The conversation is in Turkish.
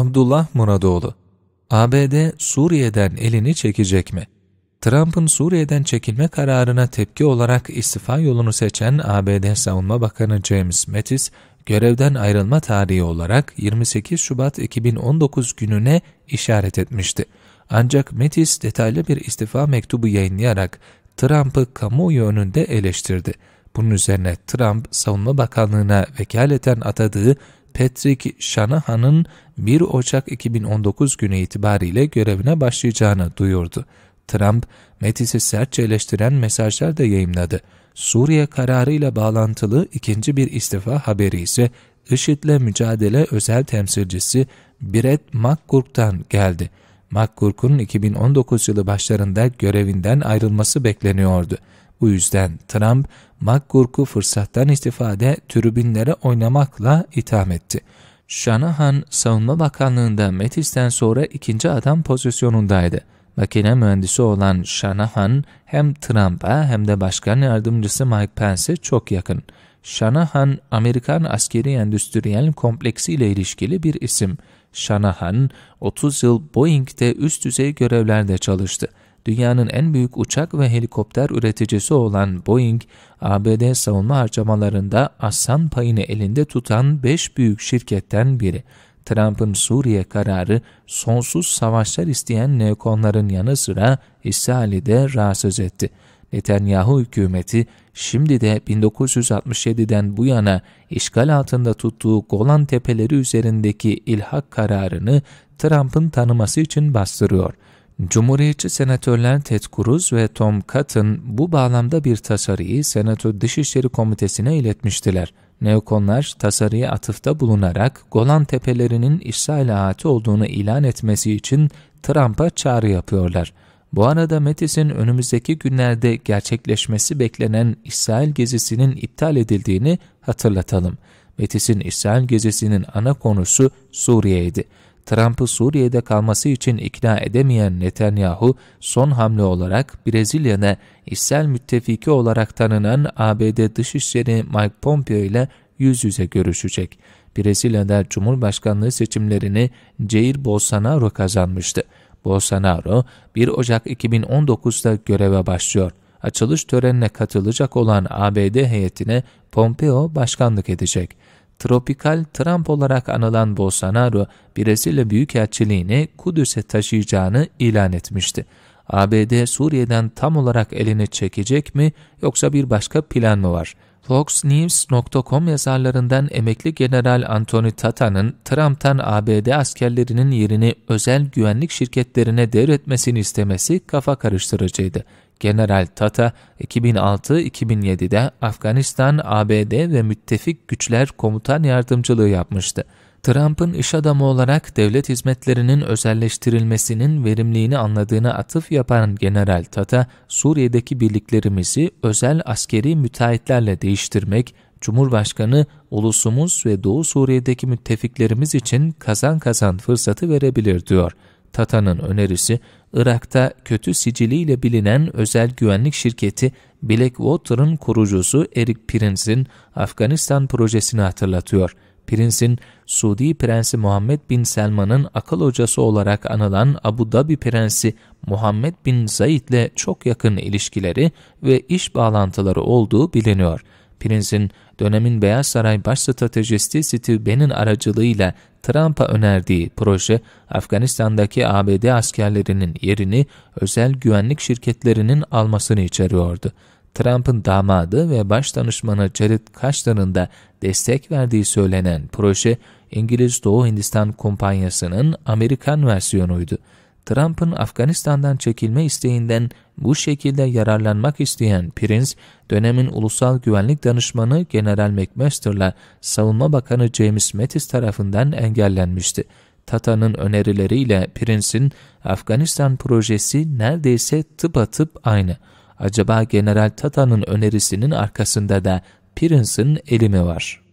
Abdullah Muradoğlu, ABD Suriye'den elini çekecek mi? Trump'ın Suriye'den çekilme kararına tepki olarak istifa yolunu seçen ABD Savunma Bakanı James Mattis, görevden ayrılma tarihi olarak 28 Şubat 2019 gününe işaret etmişti. Ancak Mattis detaylı bir istifa mektubu yayınlayarak Trump'ı kamuoyu önünde eleştirdi. Bunun üzerine Trump, Savunma Bakanlığı'na vekaleten atadığı Patrick Shanahan'ın 1 Ocak 2019 günü itibariyle görevine başlayacağını duyurdu. Trump, Metis'i sertçe eleştiren mesajlar da yayımladı. Suriye kararıyla bağlantılı ikinci bir istifa haberi ise IŞİD'le mücadele özel temsilcisi Brett McGurk'tan geldi. McGurk'un 2019 yılı başlarında görevinden ayrılması bekleniyordu. Bu yüzden Trump, McGurk'u fırsattan istifade tribünlere oynamakla itham etti. Shanahan, Savunma Bakanlığı'nda Metis'ten sonra ikinci adam pozisyonundaydı. Makine mühendisi olan Shanahan, hem Trump'a hem de başkan yardımcısı Mike Pence'e çok yakın. Shanahan, Amerikan askeri endüstriyel kompleksiyle ilişkili bir isim. Shanahan, 30 yıl Boeing'de üst düzey görevlerde çalıştı dünyanın en büyük uçak ve helikopter üreticisi olan Boeing, ABD savunma harcamalarında aslan payını elinde tutan 5 büyük şirketten biri. Trump'ın Suriye kararı sonsuz savaşlar isteyen neokonların yanı sıra İsrail'i de rahatsız etti. Netanyahu hükümeti şimdi de 1967'den bu yana işgal altında tuttuğu Golan Tepeleri üzerindeki ilhak kararını Trump'ın tanıması için bastırıyor. Cumhuriyetçi senatörler Ted Cruz ve Tom Cotton bu bağlamda bir tasarıyı Senato Dışişleri Komitesi'ne iletmiştiler. Neokonlar tasarıya atıfta bulunarak Golan Tepelerinin İsrail ahati olduğunu ilan etmesi için Trump'a çağrı yapıyorlar. Bu arada Metis'in önümüzdeki günlerde gerçekleşmesi beklenen İsrail gezisinin iptal edildiğini hatırlatalım. Metis'in İsrail gezisinin ana konusu Suriye'ydi. Trump'ı Suriye'de kalması için ikna edemeyen Netanyahu, son hamle olarak Brezilya'da İsrail müttefiki olarak tanınan ABD Dışişleri Mike Pompeo ile yüz yüze görüşecek. Brezilya'da Cumhurbaşkanlığı seçimlerini Jair Bolsonaro kazanmıştı. Bolsonaro 1 Ocak 2019'da göreve başlıyor. Açılış törenine katılacak olan ABD heyetine Pompeo başkanlık edecek. Tropikal Trump olarak anılan Bolsonaro, Brezilya Büyükelçiliğini Kudüs'e taşıyacağını ilan etmişti. ABD Suriye'den tam olarak elini çekecek mi yoksa bir başka plan mı var? FoxNews.com yazarlarından emekli General Anthony Tata'nın Trump'tan ABD askerlerinin yerini özel güvenlik şirketlerine devretmesini istemesi kafa karıştırıcıydı. General Tata 2006-2007'de Afganistan, ABD ve müttefik güçler komutan yardımcılığı yapmıştı. Trump'ın iş adamı olarak devlet hizmetlerinin özelleştirilmesinin verimliğini anladığına atıf yapan General Tata, Suriye'deki birliklerimizi özel askeri müteahhitlerle değiştirmek, Cumhurbaşkanı ulusumuz ve Doğu Suriye'deki müttefiklerimiz için kazan kazan fırsatı verebilir diyor. Tatan'ın önerisi, Irak'ta kötü siciliyle bilinen özel güvenlik şirketi Blackwater'ın kurucusu Eric Prince'in Afganistan projesini hatırlatıyor. Prince'in Suudi Prensi Muhammed bin Selman'ın akıl hocası olarak anılan Abu Dhabi Prensi Muhammed bin Zayed ile çok yakın ilişkileri ve iş bağlantıları olduğu biliniyor. Prince'in dönemin Beyaz Saray baş stratejisti Steve Bannon'ın aracılığıyla Trump'a önerdiği proje, Afganistan'daki ABD askerlerinin yerini özel güvenlik şirketlerinin almasını içeriyordu. Trump'ın damadı ve baş danışmanı Jared Kushner'ın da destek verdiği söylenen proje, İngiliz Doğu Hindistan Kumpanyası'nın Amerikan versiyonuydu. Trump'ın Afganistan'dan çekilme isteğinden bu şekilde yararlanmak isteyen Prince, dönemin Ulusal Güvenlik Danışmanı General McMaster'la Savunma Bakanı James Mattis tarafından engellenmişti. Tata'nın önerileriyle Prince'in Afganistan projesi neredeyse tıpatıp aynı. Acaba General Tata'nın önerisinin arkasında da Prince'in eli mi var?''